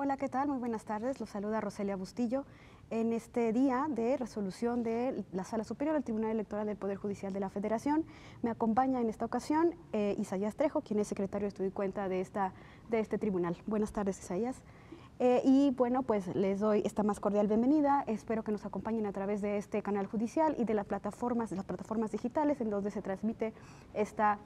Hola, ¿qué tal? Muy buenas tardes. Los saluda Roselia Bustillo en este día de resolución de la Sala Superior del Tribunal Electoral del Poder Judicial de la Federación. Me acompaña en esta ocasión eh, Isaías Trejo, quien es secretario de Estudio y Cuenta de, esta, de este tribunal. Buenas tardes, Isaías. Eh, y bueno, pues les doy esta más cordial bienvenida. Espero que nos acompañen a través de este canal judicial y de las plataformas, de las plataformas digitales en donde se transmite esta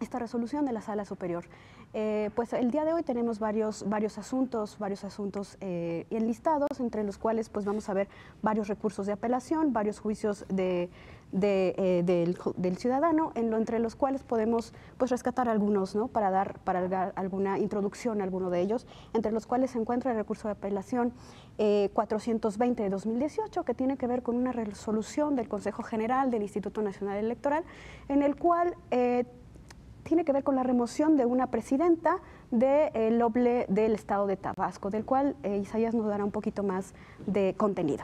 esta resolución de la Sala Superior. Eh, pues el día de hoy tenemos varios, varios asuntos, varios asuntos eh, enlistados, entre los cuales pues vamos a ver varios recursos de apelación, varios juicios de, eh, del, ciudadano, en lo, entre los cuales podemos pues rescatar algunos, ¿no? Para dar, para dar alguna introducción a alguno de ellos, entre los cuales se encuentra el recurso de apelación 420 de 2018, que tiene que ver con una resolución del Consejo General del Instituto Nacional Electoral, en el cual tiene que ver con la remoción de una presidenta del de, eh, OBLE del estado de Tabasco, del cual eh, Isaías nos dará un poquito más de contenido.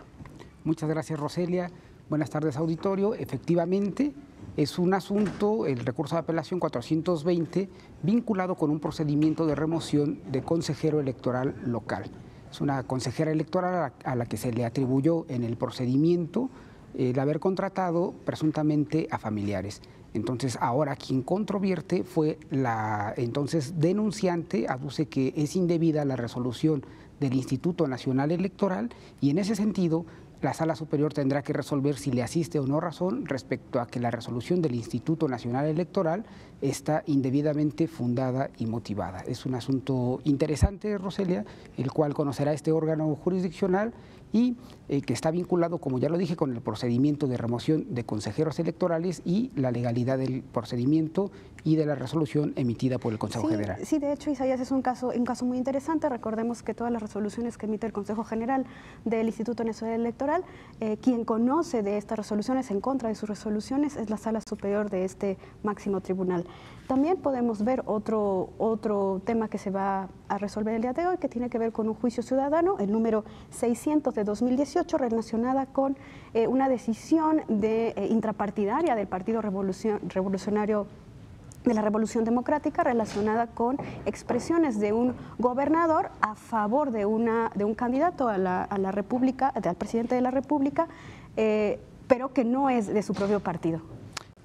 Muchas gracias, Roselia. Buenas tardes, auditorio. Efectivamente, es un asunto, el recurso de apelación 420, vinculado con un procedimiento de remoción de consejero electoral local. Es una consejera electoral a la que se le atribuyó en el procedimiento eh, el haber contratado presuntamente a familiares. Entonces, ahora quien controvierte fue la entonces denunciante, aduce que es indebida la resolución del Instituto Nacional Electoral y en ese sentido la sala superior tendrá que resolver si le asiste o no razón respecto a que la resolución del Instituto Nacional Electoral está indebidamente fundada y motivada. Es un asunto interesante, Roselia, el cual conocerá este órgano jurisdiccional y eh, que está vinculado, como ya lo dije, con el procedimiento de remoción de consejeros electorales y la legalidad del procedimiento y de la resolución emitida por el Consejo General. Sí, de hecho, Isaías es un caso, un caso muy interesante. Recordemos que todas las resoluciones que emite el Consejo General del Instituto Nacional Electoral, eh, quien conoce de estas resoluciones, en contra de sus resoluciones, es la sala superior de este máximo tribunal. También podemos ver otro, tema que se va a resolver el día de hoy, que tiene que ver con un juicio ciudadano, el número 600 de 2018, relacionada con eh, una decisión de, eh, intrapartidaria del Partido Revolucionario de la Revolución Democrática relacionada con expresiones de un gobernador a favor de, un candidato a la, República, al presidente de la República, eh, pero que no es de su propio partido.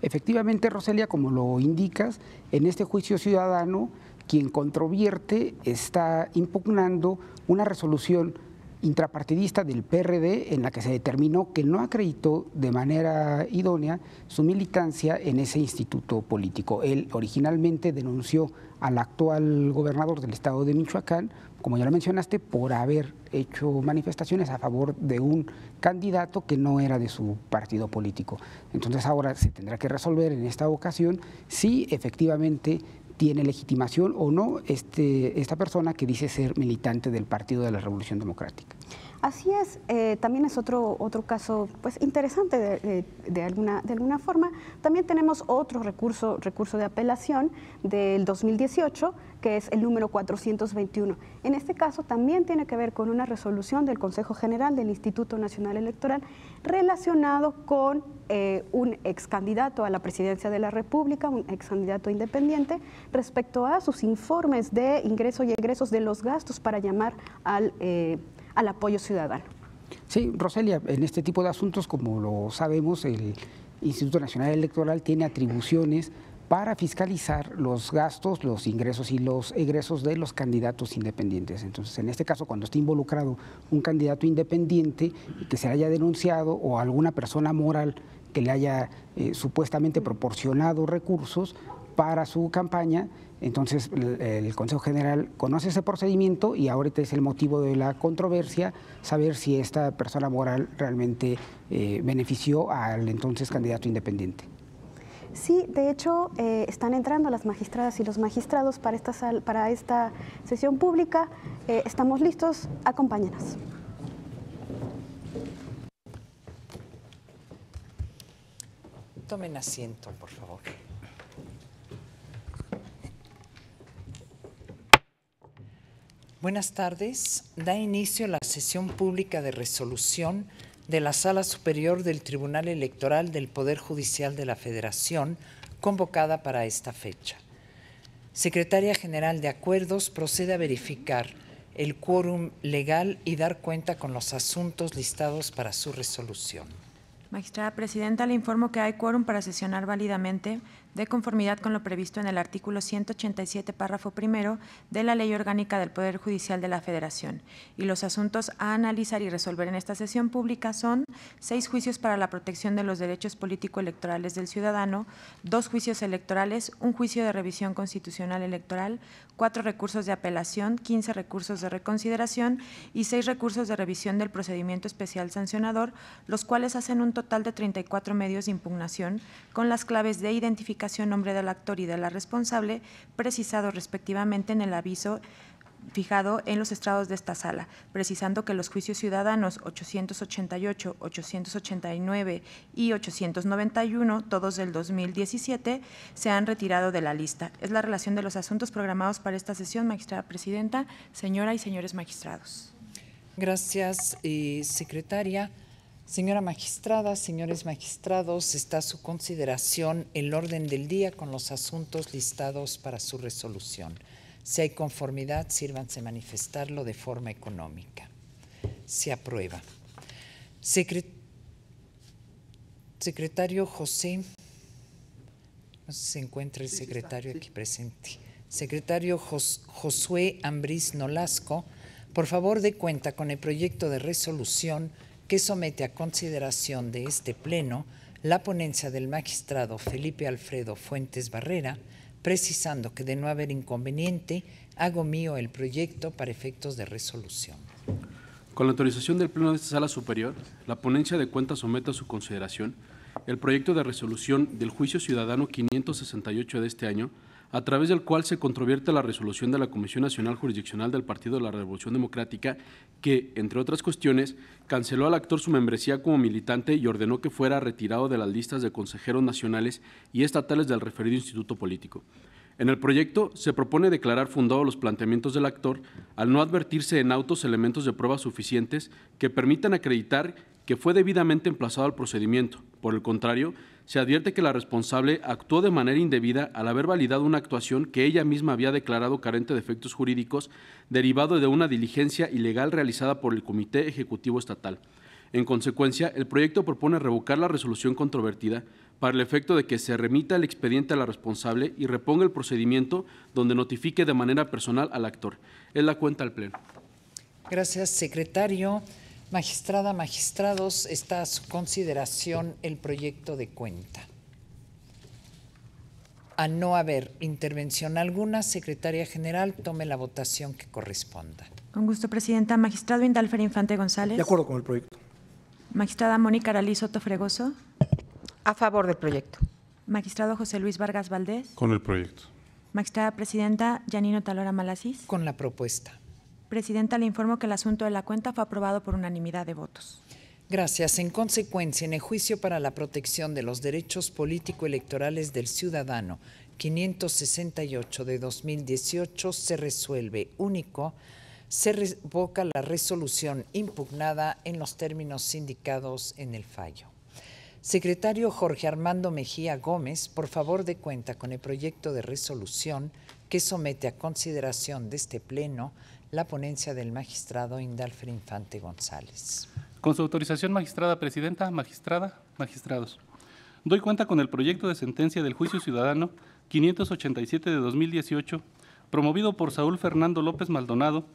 Efectivamente, Roselia, como lo indicas, en este juicio ciudadano, quien controvierte está impugnando una resolución intrapartidista del PRD en la que se determinó que no acreditó de manera idónea su militancia en ese instituto político. Él originalmente denunció al actual gobernador del estado de Michoacán, como ya lo mencionaste, por haber hecho manifestaciones a favor de un candidato que no era de su partido político. Entonces ahora se tendrá que resolver en esta ocasión si efectivamente tiene legitimación o no este, esta persona que dice ser militante del Partido de la Revolución Democrática. Así es, eh, también es otro, otro caso pues, interesante de, alguna, de alguna forma. También tenemos otro recurso, recurso de apelación del 2018, que es el número 421. En este caso también tiene que ver con una resolución del Consejo General del Instituto Nacional Electoral relacionado con eh, un ex candidato a la presidencia de la República, un ex candidato independiente, respecto a sus informes de ingresos y egresos de los gastos para llamar al... Eh, al apoyo ciudadano. Sí, Roselia, en este tipo de asuntos, como lo sabemos, el Instituto Nacional Electoral tiene atribuciones para fiscalizar los gastos, los ingresos y los egresos de los candidatos independientes. Entonces, en este caso, cuando esté involucrado un candidato independiente que se haya denunciado o alguna persona moral que le haya eh, supuestamente proporcionado recursos para su campaña, entonces, el, Consejo General conoce ese procedimiento y ahorita es el motivo de la controversia saber si esta persona moral realmente eh, benefició al entonces candidato independiente. Sí, de hecho, eh, están entrando las magistradas y los magistrados para esta, para esta sesión pública. Eh, estamos listos, acompáñenos. Tomen asiento, por favor. Buenas tardes. Da inicio la sesión pública de resolución de la Sala Superior del Tribunal Electoral del Poder Judicial de la Federación, convocada para esta fecha. Secretaria General de Acuerdos procede a verificar el quórum legal y dar cuenta con los asuntos listados para su resolución. Magistrada Presidenta, le informo que hay quórum para sesionar válidamente de conformidad con lo previsto en el artículo 187, párrafo primero de la Ley Orgánica del Poder Judicial de la Federación. Y los asuntos a analizar y resolver en esta sesión pública son seis juicios para la protección de los derechos político-electorales del ciudadano, dos juicios electorales, un juicio de revisión constitucional electoral, cuatro recursos de apelación, 15 recursos de reconsideración y seis recursos de revisión del procedimiento especial sancionador, los cuales hacen un total de 34 medios de impugnación con las claves de identificación nombre del actor y de la responsable, precisado respectivamente en el aviso fijado en los estrados de esta sala, precisando que los juicios ciudadanos 888, 889 y 891, todos del 2017, se han retirado de la lista. Es la relación de los asuntos programados para esta sesión, magistrada presidenta, señora y señores magistrados. Gracias, eh, secretaria. Señora magistrada, señores magistrados, está a su consideración el orden del día con los asuntos listados para su resolución. Si hay conformidad, sírvanse manifestarlo de forma económica. Se aprueba. secretario José, no sé si se encuentra el secretario aquí presente. Secretario Josué Ambrís Nolasco, por favor dé cuenta con el proyecto de resolución que somete a consideración de este Pleno la ponencia del magistrado Felipe Alfredo Fuentes Barrera, precisando que de no haber inconveniente, hago mío el proyecto para efectos de resolución. Con la autorización del Pleno de esta Sala Superior, la ponencia de cuentas somete a su consideración el proyecto de resolución del juicio ciudadano 568 de este año a través del cual se controvierte la resolución de la Comisión Nacional Jurisdiccional del Partido de la Revolución Democrática, que, entre otras cuestiones, canceló al actor su membresía como militante y ordenó que fuera retirado de las listas de consejeros nacionales y estatales del referido instituto político. En el proyecto se propone declarar fundados los planteamientos del actor al no advertirse en autos elementos de prueba suficientes que permitan acreditar que fue debidamente emplazado al procedimiento. Por el contrario, se advierte que la responsable actuó de manera indebida al haber validado una actuación que ella misma había declarado carente de efectos jurídicos derivado de una diligencia ilegal realizada por el Comité Ejecutivo Estatal. En consecuencia, el proyecto propone revocar la resolución controvertida para el efecto de que se remita el expediente a la responsable y reponga el procedimiento donde notifique de manera personal al actor. Es la cuenta al Pleno. Gracias, secretario. Magistrada, magistrados, está a su consideración el proyecto de cuenta. A no haber intervención alguna, secretaria general, tome la votación que corresponda. Con gusto, presidenta. Magistrado Indalfer Infante González. De acuerdo con el proyecto. Magistrada Mónica Aralí Soto Fregoso. A favor del proyecto. Magistrado José Luis Vargas Valdés. Con el proyecto. Magistrada Presidenta Yanino Talora Malasis. Con la propuesta. Presidenta, le informo que el asunto de la cuenta fue aprobado por unanimidad de votos. Gracias. En consecuencia, en el juicio para la protección de los derechos político-electorales del ciudadano 568 de 2018 se resuelve único, se revoca la resolución impugnada en los términos indicados en el fallo. Secretario Jorge Armando Mejía Gómez, por favor de cuenta con el proyecto de resolución que somete a consideración de este Pleno la ponencia del magistrado Indalfer Infante González. Con su autorización, magistrada presidenta, magistrada, magistrados. Doy cuenta con el proyecto de sentencia del juicio ciudadano 587 de 2018, promovido por Saúl Fernando López Maldonado,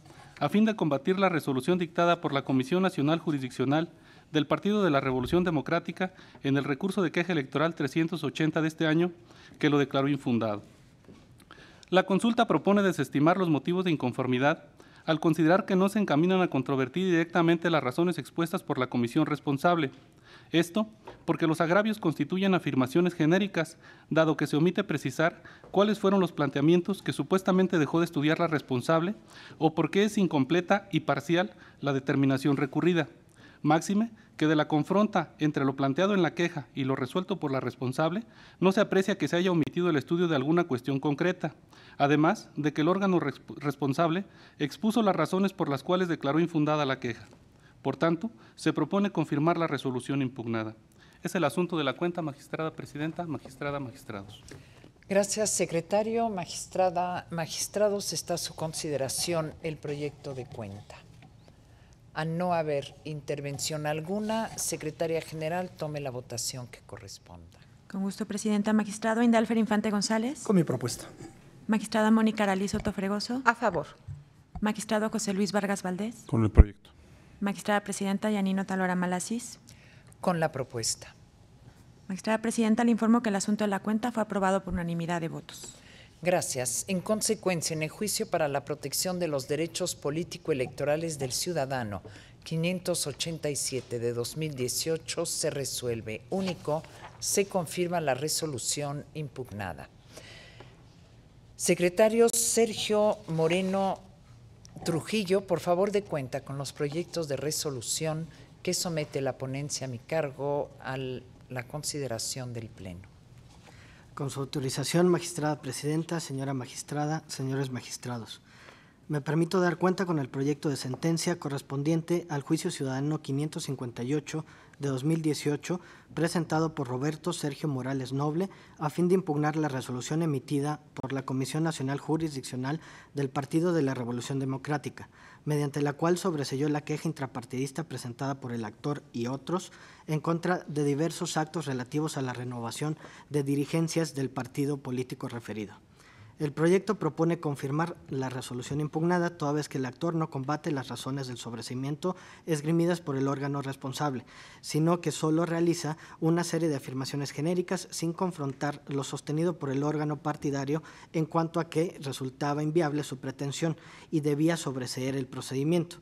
a fin de combatir la resolución dictada por la Comisión Nacional Jurisdiccional del Partido de la Revolución Democrática en el recurso de queja electoral 380 de este año, que lo declaró infundado. La consulta propone desestimar los motivos de inconformidad al considerar que no se encaminan a controvertir directamente las razones expuestas por la comisión responsable. Esto porque los agravios constituyen afirmaciones genéricas, dado que se omite precisar cuáles fueron los planteamientos que supuestamente dejó de estudiar la responsable o por qué es incompleta y parcial la determinación recurrida. Máxime, que de la confronta entre lo planteado en la queja y lo resuelto por la responsable, no se aprecia que se haya omitido el estudio de alguna cuestión concreta, además de que el órgano responsable expuso las razones por las cuales declaró infundada la queja. Por tanto, se propone confirmar la resolución impugnada. Es el asunto de la cuenta, magistrada presidenta, magistrada, magistrados. Gracias, secretario. Magistrada, magistrados, está a su consideración el proyecto de cuenta. A no haber intervención alguna, secretaria general, tome la votación que corresponda. Con gusto, presidenta. Magistrado Indalfer Infante González. Con mi propuesta. Magistrada Mónica Aralí Soto Fregoso. A favor. Magistrado José Luis Vargas Valdés. Con el proyecto. Magistrada Presidenta Yanino Talora Malasís. Con la propuesta. Magistrada Presidenta, le informo que el asunto de la cuenta fue aprobado por unanimidad de votos. Gracias. En consecuencia, en el juicio para la protección de los derechos político-electorales del ciudadano 587 de 2018 se resuelve. Único, se confirma la resolución impugnada. Secretario Sergio Moreno Trujillo, por favor, de cuenta con los proyectos de resolución que somete la ponencia a mi cargo a la consideración del Pleno. Con su autorización, magistrada presidenta, señora magistrada, señores magistrados. Me permito dar cuenta con el proyecto de sentencia correspondiente al juicio ciudadano 558 de 2018 presentado por Roberto Sergio Morales Noble a fin de impugnar la resolución emitida por la Comisión Nacional Jurisdiccional del Partido de la Revolución Democrática mediante la cual sobreselló la queja intrapartidista presentada por el actor y otros en contra de diversos actos relativos a la renovación de dirigencias del partido político referido. El proyecto propone confirmar la resolución impugnada toda vez que el actor no combate las razones del sobrecimiento esgrimidas por el órgano responsable, sino que solo realiza una serie de afirmaciones genéricas sin confrontar lo sostenido por el órgano partidario en cuanto a que resultaba inviable su pretensión y debía sobreseer el procedimiento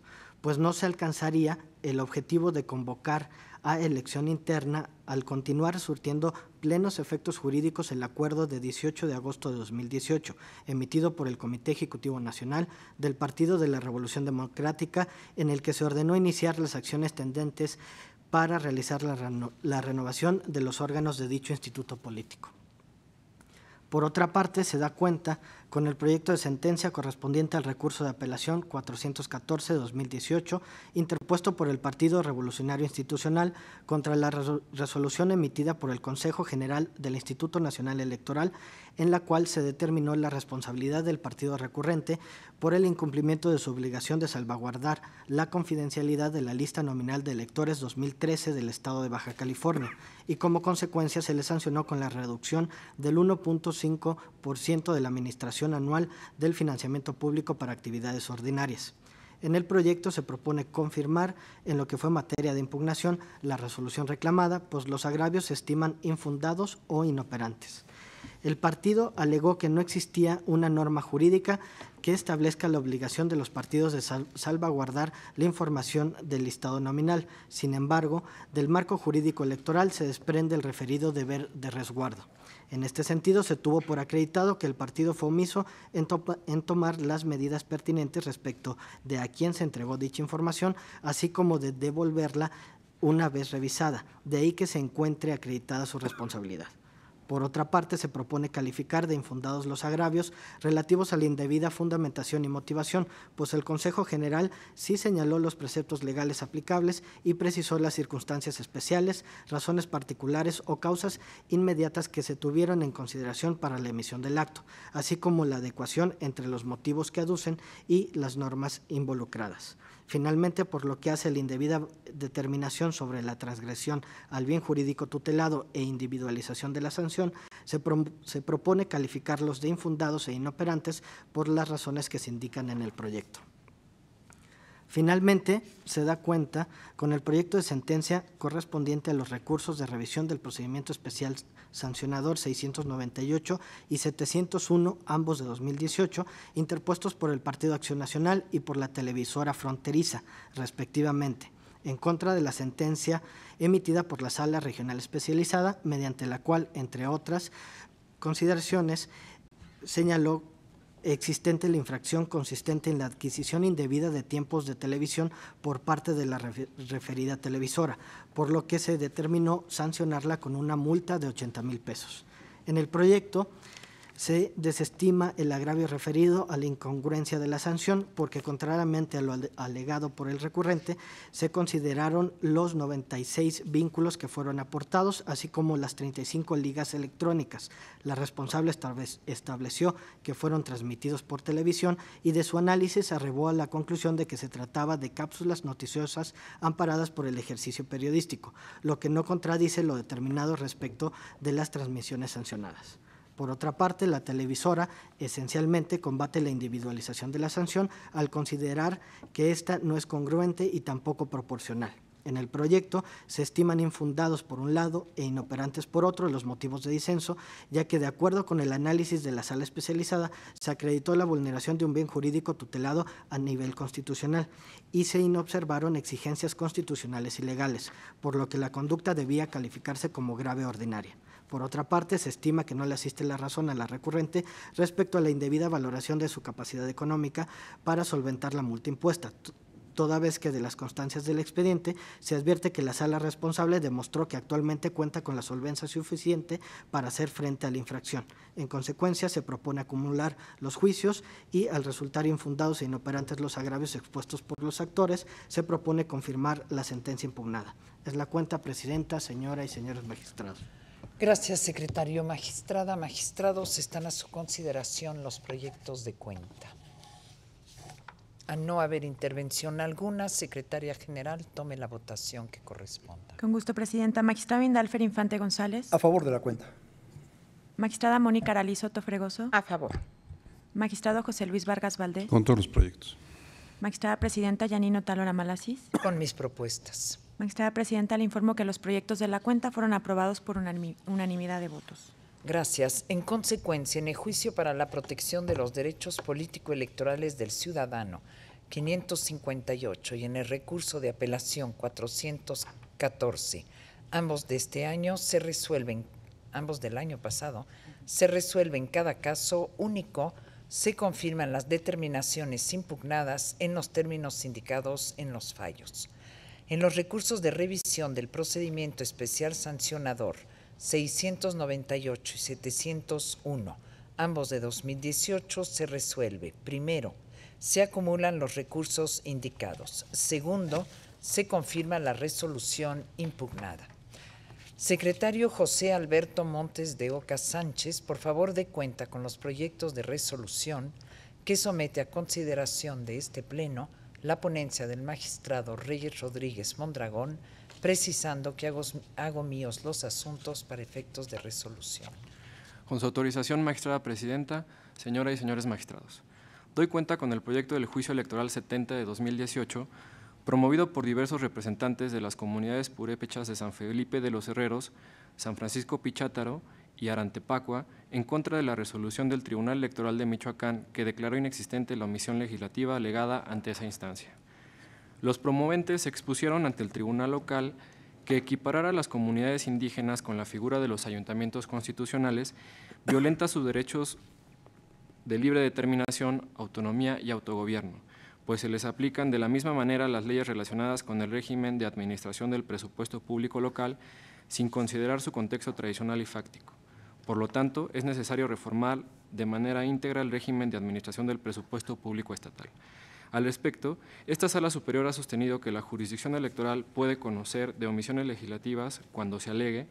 pues no se alcanzaría el objetivo de convocar a elección interna al continuar surtiendo plenos efectos jurídicos el acuerdo de 18 de agosto de 2018, emitido por el Comité Ejecutivo Nacional del Partido de la Revolución Democrática, en el que se ordenó iniciar las acciones tendentes para realizar la, renovación de los órganos de dicho instituto político. Por otra parte, se da cuenta con el proyecto de sentencia correspondiente al recurso de apelación 414-2018, interpuesto por el Partido Revolucionario Institucional contra la resolución emitida por el Consejo General del Instituto Nacional Electoral, en la cual se determinó la responsabilidad del partido recurrente por el incumplimiento de su obligación de salvaguardar la confidencialidad de la lista nominal de electores 2013 del Estado de Baja California, y como consecuencia se le sancionó con la reducción del 1.5% de la administración anual del financiamiento público para actividades ordinarias. En el proyecto se propone confirmar en lo que fue materia de impugnación la resolución reclamada, pues los agravios se estiman infundados o inoperantes. El partido alegó que no existía una norma jurídica que establezca la obligación de los partidos de salvaguardar la información del listado nominal. Sin embargo, del marco jurídico electoral se desprende el referido deber de resguardo. En este sentido, se tuvo por acreditado que el partido fue omiso en, tomar las medidas pertinentes respecto de a quién se entregó dicha información, así como de devolverla una vez revisada, de ahí que se encuentre acreditada su responsabilidad. Por otra parte, se propone calificar de infundados los agravios relativos a la indebida fundamentación y motivación, pues el Consejo General sí señaló los preceptos legales aplicables y precisó las circunstancias especiales, razones particulares o causas inmediatas que se tuvieron en consideración para la emisión del acto, así como la adecuación entre los motivos que aducen y las normas involucradas. Finalmente, por lo que hace la indebida determinación sobre la transgresión al bien jurídico tutelado e individualización de la sanción, se, se propone calificarlos de infundados e inoperantes por las razones que se indican en el proyecto. Finalmente, se da cuenta con el proyecto de sentencia correspondiente a los recursos de revisión del procedimiento especial sancionador 698 y 701, ambos de 2018, interpuestos por el Partido Acción Nacional y por la televisora fronteriza, respectivamente en contra de la sentencia emitida por la Sala Regional Especializada, mediante la cual, entre otras consideraciones, señaló existente la infracción consistente en la adquisición indebida de tiempos de televisión por parte de la referida televisora, por lo que se determinó sancionarla con una multa de 80 mil pesos. En el proyecto se desestima el agravio referido a la incongruencia de la sanción porque contrariamente a lo alegado por el recurrente, se consideraron los 96 vínculos que fueron aportados, así como las 35 ligas electrónicas. La responsable estableció que fueron transmitidos por televisión y de su análisis arribó a la conclusión de que se trataba de cápsulas noticiosas amparadas por el ejercicio periodístico, lo que no contradice lo determinado respecto de las transmisiones sancionadas. Por otra parte, la televisora esencialmente combate la individualización de la sanción al considerar que ésta no es congruente y tampoco proporcional. En el proyecto se estiman infundados por un lado e inoperantes por otro los motivos de disenso, ya que de acuerdo con el análisis de la sala especializada se acreditó la vulneración de un bien jurídico tutelado a nivel constitucional y se inobservaron exigencias constitucionales y legales, por lo que la conducta debía calificarse como grave ordinaria. Por otra parte, se estima que no le asiste la razón a la recurrente respecto a la indebida valoración de su capacidad económica para solventar la multa impuesta, toda vez que de las constancias del expediente se advierte que la sala responsable demostró que actualmente cuenta con la solvencia suficiente para hacer frente a la infracción. En consecuencia, se propone acumular los juicios y, al resultar infundados e inoperantes los agravios expuestos por los actores, se propone confirmar la sentencia impugnada. Es la cuenta, Presidenta, señora y señores magistrados. Gracias, secretario. Magistrada, magistrados, están a su consideración los proyectos de cuenta. A no haber intervención alguna, secretaria general, tome la votación que corresponda. Con gusto, presidenta. Magistrada Vindalfer Infante González. A favor de la cuenta. Magistrada Mónica Aralí Soto Fregoso. A favor. Magistrado José Luis Vargas Valdés. Con todos los proyectos. Magistrada Presidenta Yanino Talora Malasis. Con mis propuestas. Magistrada Presidenta, le informo que los proyectos de la cuenta fueron aprobados por unanimidad de votos. Gracias. En consecuencia, en el juicio para la protección de los derechos político-electorales del ciudadano 558 y en el recurso de apelación 414, ambos de este año se resuelven, ambos del año pasado, se resuelven cada caso único, se confirman las determinaciones impugnadas en los términos indicados en los fallos. En los recursos de revisión del procedimiento especial sancionador 698 y 701, ambos de 2018, se resuelve, primero, se acumulan los recursos indicados. Segundo, se confirma la resolución impugnada. Secretario José Alberto Montes de Oca Sánchez, por favor dé cuenta con los proyectos de resolución que somete a consideración de este Pleno la ponencia del magistrado Reyes Rodríguez Mondragón, precisando que hago, hago míos los asuntos para efectos de resolución. Con su autorización, magistrada presidenta, señoras y señores magistrados, doy cuenta con el proyecto del Juicio Electoral 70 de 2018, promovido por diversos representantes de las comunidades purépechas de San Felipe de los Herreros, San Francisco Pichátaro y Arantepacua en contra de la resolución del Tribunal Electoral de Michoacán que declaró inexistente la omisión legislativa alegada ante esa instancia. Los promoventes expusieron ante el Tribunal Local que equiparar a las comunidades indígenas con la figura de los ayuntamientos constitucionales violenta sus derechos de libre determinación, autonomía y autogobierno, pues se les aplican de la misma manera las leyes relacionadas con el régimen de administración del presupuesto público local sin considerar su contexto tradicional y fáctico. Por lo tanto, es necesario reformar de manera íntegra el régimen de administración del presupuesto público estatal. Al respecto, esta sala superior ha sostenido que la jurisdicción electoral puede conocer de omisiones legislativas cuando se alegue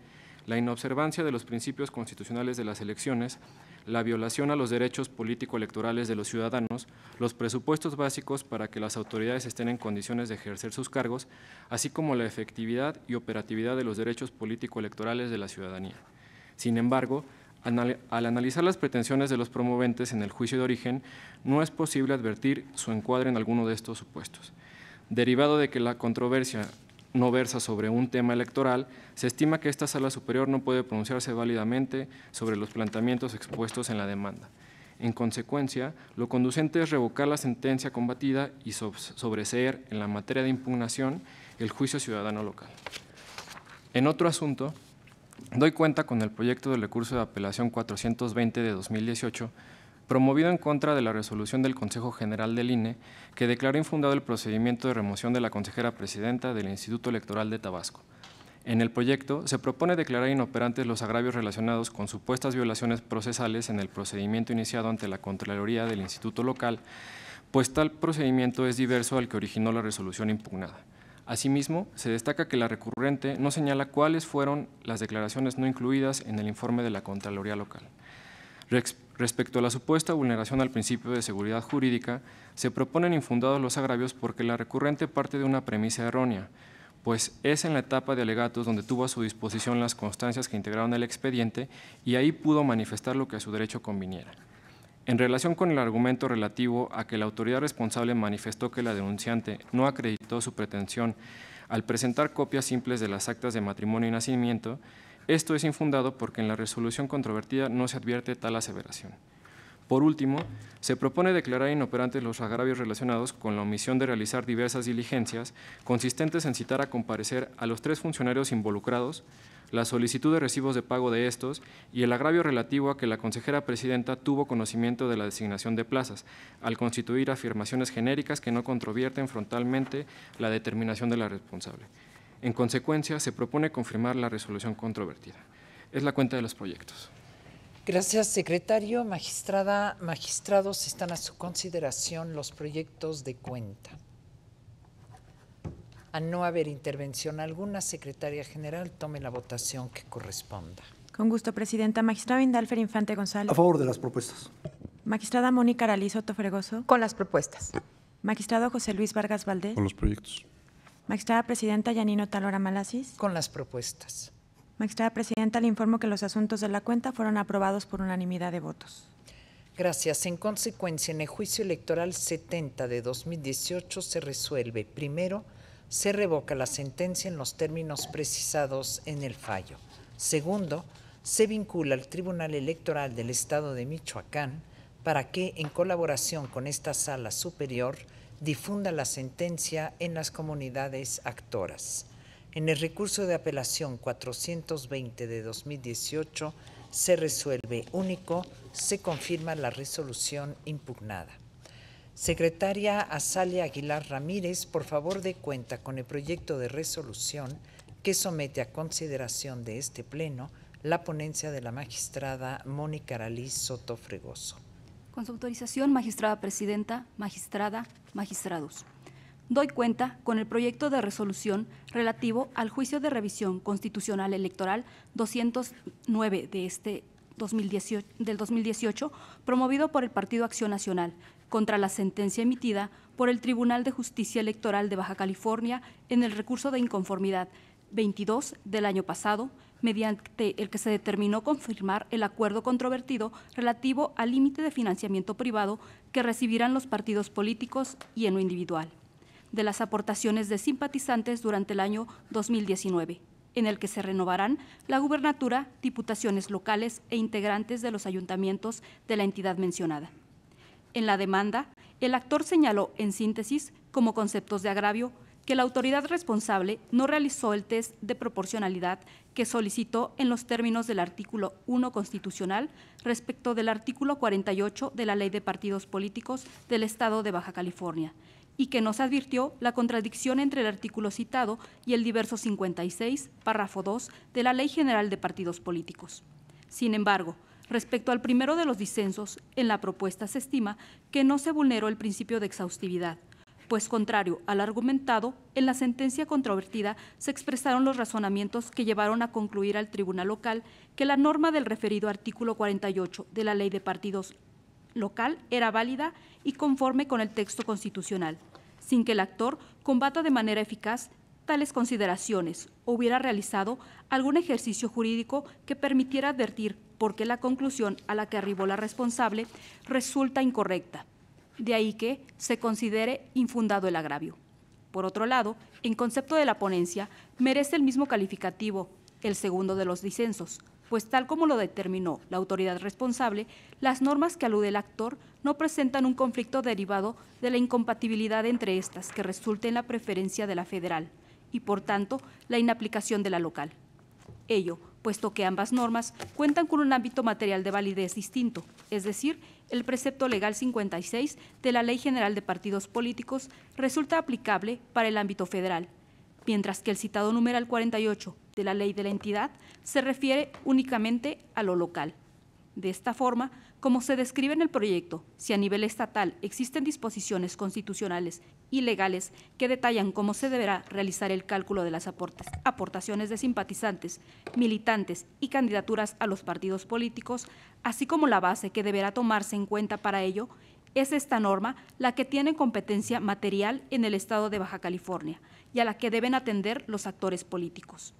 la inobservancia de los principios constitucionales de las elecciones, la violación a los derechos político-electorales de los ciudadanos, los presupuestos básicos para que las autoridades estén en condiciones de ejercer sus cargos, así como la efectividad y operatividad de los derechos político-electorales de la ciudadanía. Sin embargo, al analizar las pretensiones de los promoventes en el juicio de origen, no es posible advertir su encuadre en alguno de estos supuestos. Derivado de que la controversia no versa sobre un tema electoral, se estima que esta sala superior no puede pronunciarse válidamente sobre los planteamientos expuestos en la demanda. En consecuencia, lo conducente es revocar la sentencia combatida y sobreseer en la materia de impugnación el juicio ciudadano local. En otro asunto, doy cuenta con el proyecto del recurso de apelación 420 de 2018, promovido en contra de la resolución del Consejo General del INE, que declaró infundado el procedimiento de remoción de la consejera presidenta del Instituto Electoral de Tabasco. En el proyecto se propone declarar inoperantes los agravios relacionados con supuestas violaciones procesales en el procedimiento iniciado ante la Contraloría del Instituto Local, pues tal procedimiento es diverso al que originó la resolución impugnada. Asimismo, se destaca que la recurrente no señala cuáles fueron las declaraciones no incluidas en el informe de la Contraloría Local. Respecto a la supuesta vulneración al principio de seguridad jurídica, se proponen infundados los agravios porque la recurrente parte de una premisa errónea, pues es en la etapa de alegatos donde tuvo a su disposición las constancias que integraron el expediente y ahí pudo manifestar lo que a su derecho conviniera. En relación con el argumento relativo a que la autoridad responsable manifestó que la denunciante no acreditó su pretensión al presentar copias simples de las actas de matrimonio y nacimiento, esto es infundado porque en la resolución controvertida no se advierte tal aseveración. Por último, se propone declarar inoperantes los agravios relacionados con la omisión de realizar diversas diligencias consistentes en citar a comparecer a los tres funcionarios involucrados, la solicitud de recibos de pago de estos y el agravio relativo a que la consejera presidenta tuvo conocimiento de la designación de plazas, al constituir afirmaciones genéricas que no controvierten frontalmente la determinación de la responsable. En consecuencia, se propone confirmar la resolución controvertida. Es la cuenta de los proyectos. Gracias, secretario. Magistrada, magistrados, están a su consideración los proyectos de cuenta a no haber intervención alguna, secretaria general tome la votación que corresponda. Con gusto, presidenta. Magistrada Indalfer Infante González. A favor de las propuestas. Magistrada Mónica Araliz Soto Con las propuestas. Magistrado José Luis Vargas Valdés. Con los proyectos. Magistrada Presidenta Yanino Talora Malasis. Con las propuestas. Magistrada Presidenta, le informo que los asuntos de la cuenta fueron aprobados por unanimidad de votos. Gracias. En consecuencia, en el juicio electoral 70 de 2018 se resuelve primero se revoca la sentencia en los términos precisados en el fallo. Segundo, se vincula al Tribunal Electoral del Estado de Michoacán para que, en colaboración con esta sala superior, difunda la sentencia en las comunidades actoras. En el recurso de apelación 420 de 2018 se resuelve único, se confirma la resolución impugnada. Secretaria Azalia Aguilar Ramírez, por favor dé cuenta con el proyecto de resolución que somete a consideración de este Pleno la ponencia de la magistrada Mónica Aralí Soto Fregoso. Con su autorización, magistrada presidenta, magistrada, magistrados. Doy cuenta con el proyecto de resolución relativo al juicio de revisión constitucional electoral 209 de este del 2018, promovido por el Partido Acción Nacional, contra la sentencia emitida por el Tribunal de Justicia Electoral de Baja California en el recurso de inconformidad 22 del año pasado, mediante el que se determinó confirmar el acuerdo controvertido relativo al límite de financiamiento privado que recibirán los partidos políticos y en lo individual, de las aportaciones de simpatizantes durante el año 2019 en el que se renovarán la gubernatura, diputaciones locales e integrantes de los ayuntamientos de la entidad mencionada. En la demanda, el actor señaló, en síntesis, como conceptos de agravio, que la autoridad responsable no realizó el test de proporcionalidad que solicitó en los términos del artículo 1 constitucional respecto del artículo 48 de la Ley de Partidos Políticos del Estado de Baja California y que nos advirtió la contradicción entre el artículo citado y el diverso 56, párrafo 2 de la Ley General de Partidos Políticos. Sin embargo, Respecto al primero de los disensos, en la propuesta se estima que no se vulneró el principio de exhaustividad, pues contrario al argumentado, en la sentencia controvertida se expresaron los razonamientos que llevaron a concluir al Tribunal Local que la norma del referido artículo 48 de la Ley de Partidos Local era válida y conforme con el texto constitucional, sin que el actor combata de manera eficaz tales consideraciones hubiera realizado algún ejercicio jurídico que permitiera advertir por qué la conclusión a la que arribó la responsable resulta incorrecta. De ahí que se considere infundado el agravio. Por otro lado, en concepto de la ponencia, merece el mismo calificativo, el segundo de los disensos, pues tal como lo determinó la autoridad responsable, las normas que alude el actor no presentan un conflicto derivado de la incompatibilidad entre estas que resulte en la preferencia de la federal, y, por tanto, la inaplicación de la local. Ello, puesto que ambas normas cuentan con un ámbito material de validez distinto, es decir, el precepto legal 56 de la Ley General de Partidos Políticos resulta aplicable para el ámbito federal, mientras que el citado numeral 48 de la Ley de la entidad se refiere únicamente a lo local. De esta forma, como se describe en el proyecto, si a nivel estatal existen disposiciones constitucionales y legales que detallan cómo se deberá realizar el cálculo de las aportaciones de simpatizantes, militantes y candidaturas a los partidos políticos, así como la base que deberá tomarse en cuenta para ello, es esta norma la que tiene competencia material en el Estado de Baja California y a la que deben atender los actores políticos.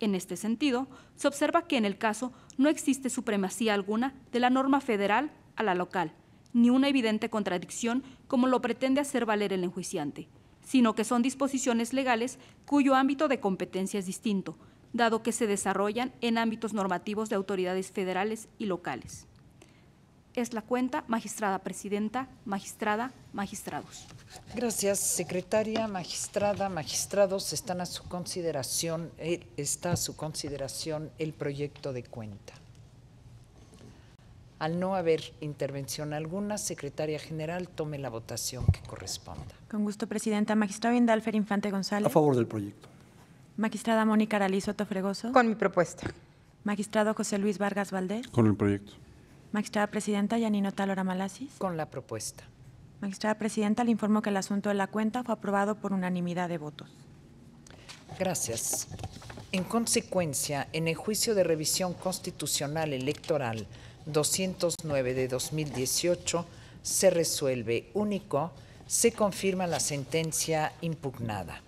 En este sentido, se observa que en el caso no existe supremacía alguna de la norma federal a la local, ni una evidente contradicción como lo pretende hacer valer el enjuiciante, sino que son disposiciones legales cuyo ámbito de competencia es distinto, dado que se desarrollan en ámbitos normativos de autoridades federales y locales es la cuenta magistrada presidenta, magistrada, magistrados. Gracias, secretaria, magistrada, magistrados. Están a su consideración, eh, está a su consideración el proyecto de cuenta. Al no haber intervención alguna, secretaria general, tome la votación que corresponda. Con gusto, presidenta. Magistrado Indalfer Infante González. A favor del proyecto. Magistrada Mónica Soto Fregoso. Con mi propuesta. Magistrado José Luis Vargas Valdés. Con el proyecto. Magistrada Presidenta, Yanino Talora Malasis. Con la propuesta. Magistrada Presidenta, le informo que el asunto de la cuenta fue aprobado por unanimidad de votos. Gracias. En consecuencia, en el juicio de revisión constitucional electoral 209 de 2018 se resuelve único, se confirma la sentencia impugnada.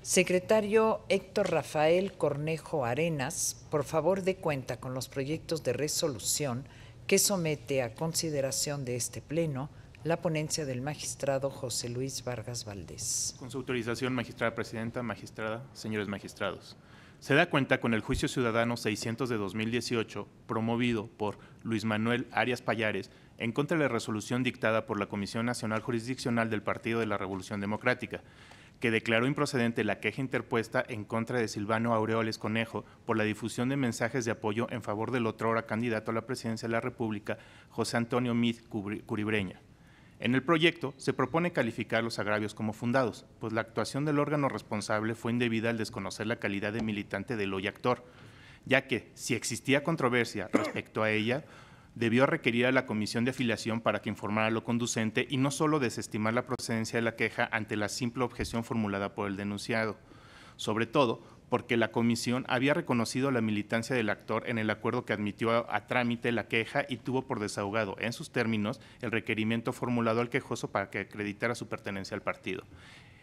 Secretario Héctor Rafael Cornejo Arenas, por favor de cuenta con los proyectos de resolución que somete a consideración de este Pleno la ponencia del magistrado José Luis Vargas Valdés. Con su autorización, magistrada presidenta, magistrada, señores magistrados. Se da cuenta con el juicio ciudadano 600 de 2018, promovido por Luis Manuel Arias Payares, en contra de la resolución dictada por la Comisión Nacional Jurisdiccional del Partido de la Revolución Democrática, que declaró improcedente la queja interpuesta en contra de Silvano Aureoles Conejo por la difusión de mensajes de apoyo en favor del ahora candidato a la presidencia de la República, José Antonio Miz Curibreña. En el proyecto se propone calificar los agravios como fundados, pues la actuación del órgano responsable fue indebida al desconocer la calidad de militante del hoy actor, ya que, si existía controversia respecto a ella, debió requerir a la comisión de afiliación para que informara lo conducente y no solo desestimar la procedencia de la queja ante la simple objeción formulada por el denunciado, sobre todo porque la comisión había reconocido la militancia del actor en el acuerdo que admitió a, a, trámite la queja y tuvo por desahogado, en sus términos, el requerimiento formulado al quejoso para que acreditara su pertenencia al partido.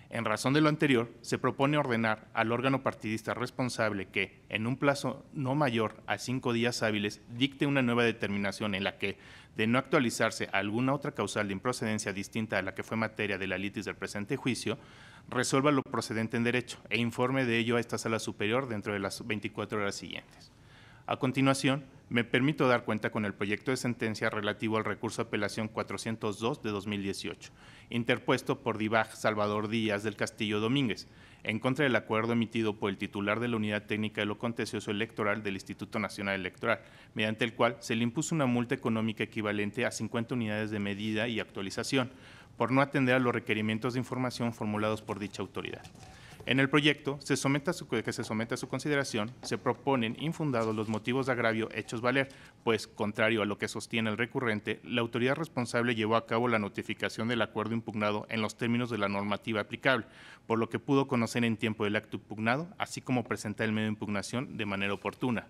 En razón de lo anterior, se propone ordenar al órgano partidista responsable que, en un plazo no mayor a cinco días hábiles, dicte una nueva determinación en la que, de no actualizarse alguna otra causal de improcedencia distinta a la que fue materia de la litis del presente juicio, resuelva lo procedente en derecho e informe de ello a esta sala superior dentro de las 24 horas siguientes. A continuación, me permito dar cuenta con el proyecto de sentencia relativo al recurso de apelación 402 de 2018, interpuesto por Divaj Salvador Díaz del Castillo Domínguez, en contra del acuerdo emitido por el titular de la Unidad Técnica de lo Contencioso Electoral del Instituto Nacional Electoral, mediante el cual se le impuso una multa económica equivalente a 50 unidades de medida y actualización por no atender a los requerimientos de información formulados por dicha autoridad. En el proyecto se que se somete a su consideración se proponen infundados los motivos de agravio hechos valer, pues contrario a lo que sostiene el recurrente, la autoridad responsable llevó a cabo la notificación del acuerdo impugnado en los términos de la normativa aplicable, por lo que pudo conocer en tiempo el acto impugnado, así como presentar el medio de impugnación de manera oportuna.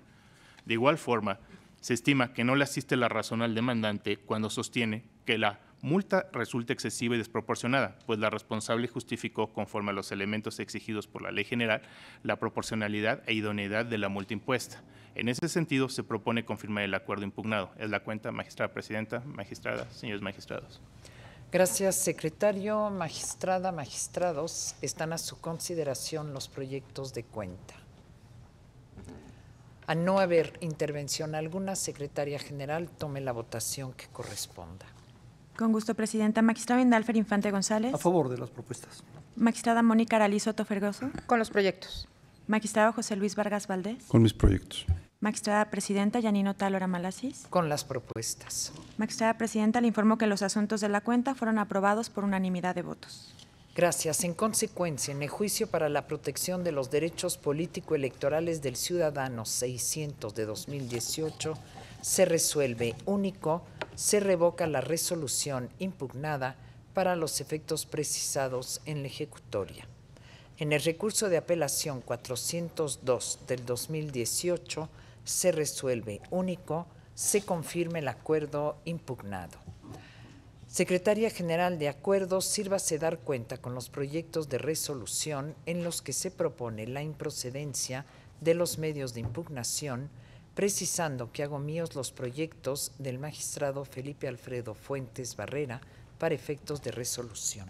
De igual forma, se estima que no le asiste la razón al demandante cuando sostiene que la multa resulta excesiva y desproporcionada, pues la responsable justificó, conforme a los elementos exigidos por la ley general, la proporcionalidad e idoneidad de la multa impuesta. En ese sentido, se propone confirmar el acuerdo impugnado. Es la cuenta, magistrada presidenta, magistrada, señores magistrados. Gracias, secretario, magistrada, magistrados. Están a su consideración los proyectos de cuenta. A no haber intervención alguna, secretaria general, tome la votación que corresponda. Con gusto, Presidenta. Magistrada Indalfer Infante González. A favor de las propuestas. Magistrada Mónica Aralizo Fergoso. Con los proyectos. Magistrado José Luis Vargas Valdés. Con mis proyectos. Magistrada Presidenta Yanino Talora Malasis. Con las propuestas. Magistrada Presidenta, le informo que los asuntos de la cuenta fueron aprobados por unanimidad de votos. Gracias. En consecuencia, en el juicio para la protección de los derechos político-electorales del ciudadano 600 de 2018, se resuelve único, se revoca la resolución impugnada para los efectos precisados en la ejecutoria. En el recurso de apelación 402 del 2018 se resuelve único, se confirma el acuerdo impugnado. Secretaria General de Acuerdos, sírvase dar cuenta con los proyectos de resolución en los que se propone la improcedencia de los medios de impugnación precisando que hago míos los proyectos del magistrado Felipe Alfredo Fuentes Barrera para efectos de resolución.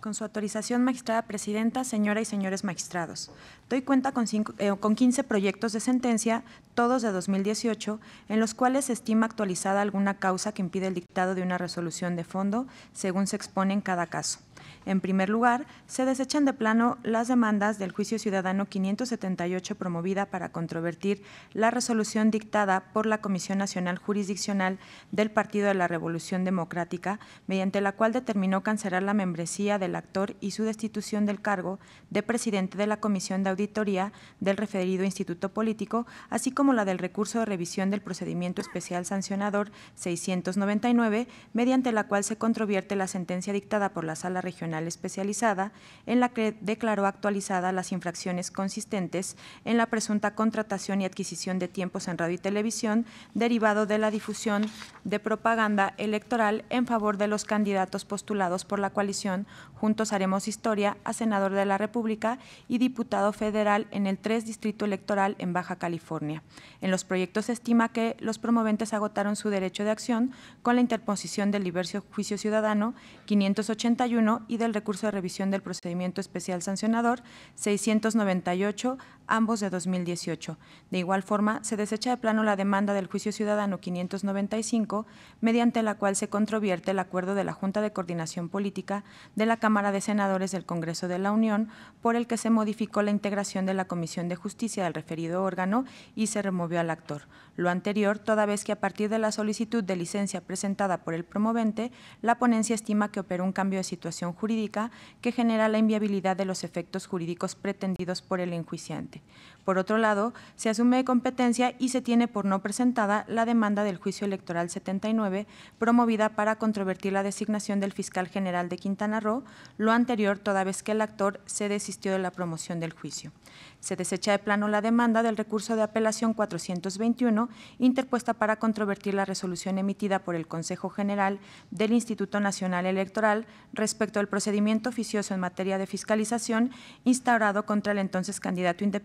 Con su autorización, magistrada presidenta, señora y señores magistrados, doy cuenta con, eh, con 15 proyectos de sentencia, todos de 2018, en los cuales se estima actualizada alguna causa que impide el dictado de una resolución de fondo, según se expone en cada caso. En primer lugar, se desechan de plano las demandas del juicio ciudadano 578 promovida para controvertir la resolución dictada por la Comisión Nacional Jurisdiccional del Partido de la Revolución Democrática, mediante la cual determinó cancelar la membresía del actor y su destitución del cargo de presidente de la Comisión de Auditoría del referido Instituto Político, así como la del recurso de revisión del procedimiento especial sancionador 699, mediante la cual se controvierte la sentencia dictada por la Sala Regional Especializada, en la que declaró actualizada las infracciones consistentes en la presunta contratación y adquisición de tiempos en radio y televisión derivado de la difusión de propaganda electoral en favor de los candidatos postulados por la coalición Juntos Haremos Historia a senador de la República y diputado federal en el 3 Distrito Electoral en Baja California. En los proyectos se estima que los promoventes agotaron su derecho de acción con la interposición del diverso juicio ciudadano 581 y del recurso de revisión del procedimiento especial sancionador 698 ambos de 2018. De igual forma, se desecha de plano la demanda del Juicio Ciudadano 595, mediante la cual se controvierte el acuerdo de la Junta de Coordinación Política de la Cámara de Senadores del Congreso de la Unión, por el que se modificó la integración de la Comisión de Justicia del referido órgano y se removió al actor. Lo anterior, toda vez que a partir de la solicitud de licencia presentada por el promovente, la ponencia estima que operó un cambio de situación jurídica que genera la inviabilidad de los efectos jurídicos pretendidos por el enjuiciante. Por otro lado, se asume de competencia y se tiene por no presentada la demanda del juicio electoral 79, promovida para controvertir la designación del fiscal general de Quintana Roo, lo anterior toda vez que el actor se desistió de la promoción del juicio. Se desecha de plano la demanda del recurso de apelación 421, interpuesta para controvertir la resolución emitida por el Consejo General del Instituto Nacional Electoral respecto al procedimiento oficioso en materia de fiscalización instaurado contra el entonces candidato independiente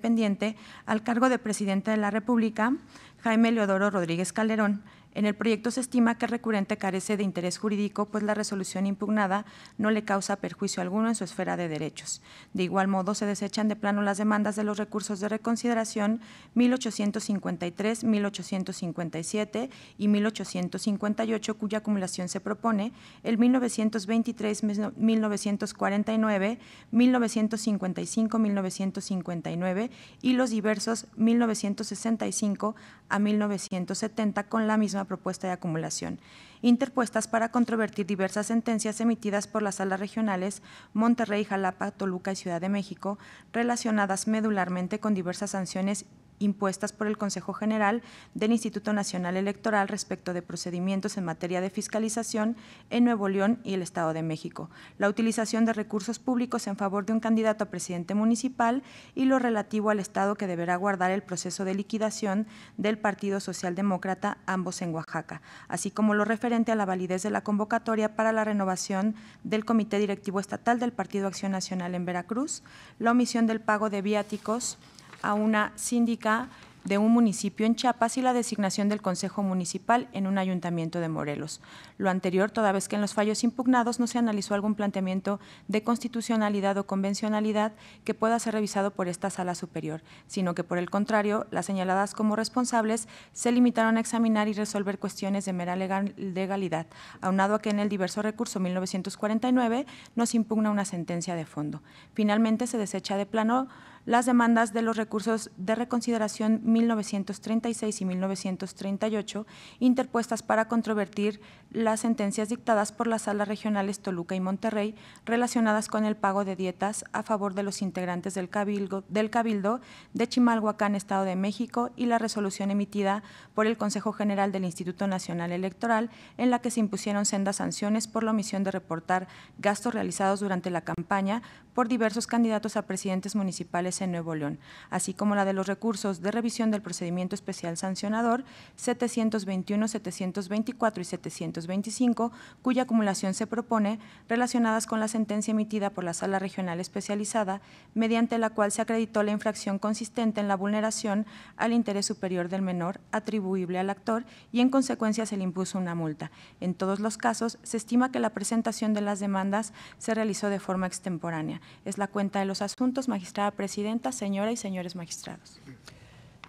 al cargo de presidente de la República, Jaime Leodoro Rodríguez Calderón, en el proyecto se estima que recurrente carece de interés jurídico, pues la resolución impugnada no le causa perjuicio alguno en su esfera de derechos. De igual modo, se desechan de plano las demandas de los recursos de reconsideración 1853, 1857 y 1858, cuya acumulación se propone el 1923, 1949, 1955, 1959 y los diversos 1965 a 1970 con la misma propuesta de acumulación, interpuestas para controvertir diversas sentencias emitidas por las salas regionales Monterrey, Jalapa, Toluca y Ciudad de México, relacionadas medularmente con diversas sanciones impuestas por el Consejo General del Instituto Nacional Electoral respecto de procedimientos en materia de fiscalización en Nuevo León y el Estado de México, la utilización de recursos públicos en favor de un candidato a presidente municipal y lo relativo al Estado que deberá guardar el proceso de liquidación del Partido Socialdemócrata, ambos en Oaxaca, así como lo referente a la validez de la convocatoria para la renovación del Comité Directivo Estatal del Partido Acción Nacional en Veracruz, la omisión del pago de viáticos a una síndica de un municipio en Chiapas y la designación del Consejo Municipal en un ayuntamiento de Morelos. Lo anterior, toda vez que en los fallos impugnados no se analizó algún planteamiento de constitucionalidad o convencionalidad que pueda ser revisado por esta sala superior, sino que por el contrario, las señaladas como responsables se limitaron a examinar y resolver cuestiones de mera legalidad, aunado a que en el diverso recurso 1949 no se impugna una sentencia de fondo. Finalmente, se desecha de plano las demandas de los recursos de reconsideración 1936 y 1938 interpuestas para controvertir las sentencias dictadas por las salas regionales Toluca y Monterrey relacionadas con el pago de dietas a favor de los integrantes del Cabildo, del Cabildo de Chimalhuacán, Estado de México, y la resolución emitida por el Consejo General del Instituto Nacional Electoral en la que se impusieron sendas sanciones por la omisión de reportar gastos realizados durante la campaña por diversos candidatos a presidentes municipales en Nuevo León, así como la de los recursos de revisión del procedimiento especial sancionador 721, 724 y 725, cuya acumulación se propone relacionadas con la sentencia emitida por la Sala Regional Especializada, mediante la cual se acreditó la infracción consistente en la vulneración al interés superior del menor atribuible al actor y en consecuencia se le impuso una multa. En todos los casos, se estima que la presentación de las demandas se realizó de forma extemporánea. Es la cuenta de los asuntos, magistrada presidenta señora y señores magistrados.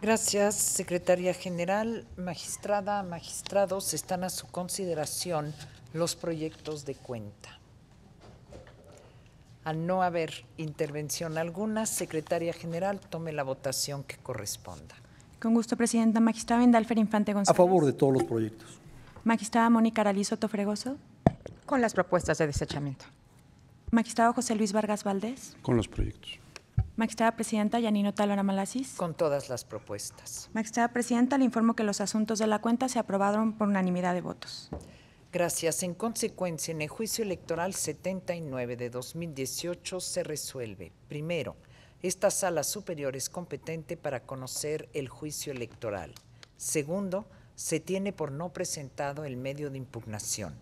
Gracias, secretaria general. Magistrada, magistrados, están a su consideración los proyectos de cuenta. A no haber intervención alguna, secretaria general, tome la votación que corresponda. Con gusto, presidenta. Magistrada Indalfer Infante González. A favor de todos los proyectos. Magistrada Mónica Aralizo Tofregoso. Con las propuestas de desechamiento. Magistrado José Luis Vargas Valdés. Con los proyectos. Magistrada Presidenta Yanino Talora Malasis. Con todas las propuestas. Magistrada Presidenta, le informo que los asuntos de la cuenta se aprobaron por unanimidad de votos. Gracias. En consecuencia, en el juicio electoral 79 de 2018 se resuelve, primero, esta sala superior es competente para conocer el juicio electoral. Segundo, se tiene por no presentado el medio de impugnación.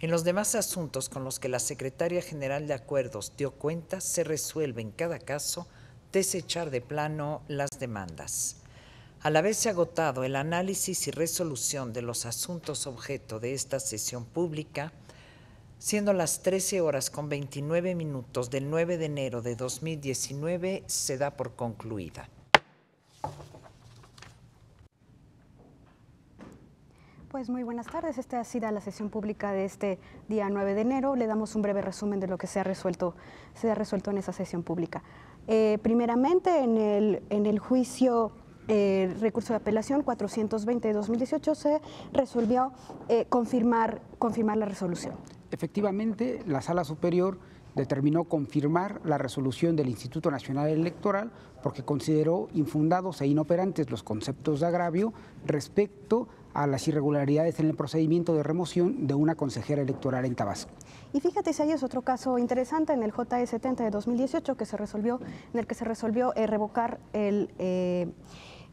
En los demás asuntos con los que la Secretaria General de Acuerdos dio cuenta, se resuelve en cada caso desechar de plano las demandas. Al haberse agotado el análisis y resolución de los asuntos objeto de esta sesión pública, siendo las 13 horas con 29 minutos del 9 de enero de 2019, se da por concluida. Pues muy buenas tardes. Esta ha sido la sesión pública de este día 9 de enero. Le damos un breve resumen de lo que se ha resuelto, se ha resuelto en esa sesión pública. Eh, primeramente, en el, en el juicio eh, recurso de apelación 420 de 2018 se resolvió eh, confirmar, confirmar la resolución. Efectivamente, la sala superior determinó confirmar la resolución del Instituto Nacional Electoral porque consideró infundados e inoperantes los conceptos de agravio respecto a las irregularidades en el procedimiento de remoción de una consejera electoral en Tabasco. Y fíjate si hay es otro caso interesante en el JE70 de 2018 que se resolvió, en el que se resolvió eh, revocar eh,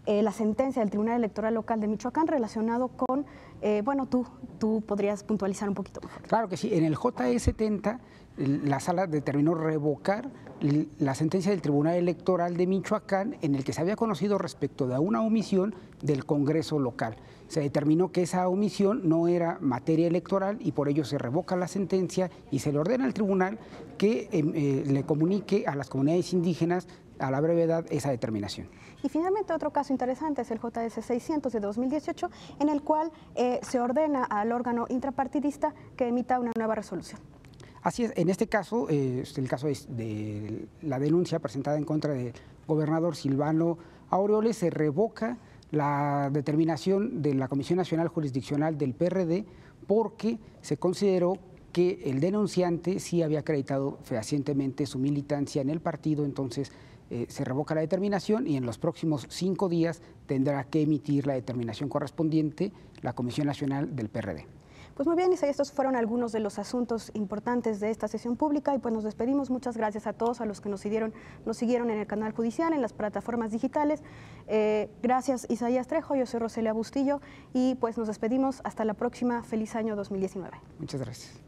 eh, la sentencia del Tribunal Electoral Local de Michoacán relacionado con, bueno, tú, tú podrías puntualizar un poquito. más Claro que sí, en el JE70 la sala determinó revocar la sentencia del Tribunal Electoral de Michoacán en el que se había conocido respecto de una omisión del Congreso local se determinó que esa omisión no era materia electoral y por ello se revoca la sentencia y se le ordena al tribunal que em, eh, le comunique a las comunidades indígenas a la brevedad esa determinación. Y finalmente otro caso interesante es el JS 600 de 2018, en el cual eh, se ordena al órgano intrapartidista que emita una nueva resolución. Así es, en este caso, eh, el caso de la denuncia presentada en contra del gobernador Silvano Aureoles, se revoca la determinación de la Comisión Nacional Jurisdiccional del PRD porque se consideró que el denunciante sí había acreditado fehacientemente su militancia en el partido, entonces eh, se revoca la determinación y en los próximos cinco días tendrá que emitir la determinación correspondiente la Comisión Nacional del PRD. Pues muy bien, Isaías, estos fueron algunos de los asuntos importantes de esta sesión pública y pues nos despedimos. Muchas gracias a todos, a los que nos siguieron, nos siguieron en el canal judicial, en las plataformas digitales. Eh, gracias, Isaías Trejo, yo soy Roselia Bustillo y pues nos despedimos. Hasta la próxima. Feliz año 2019. Muchas gracias.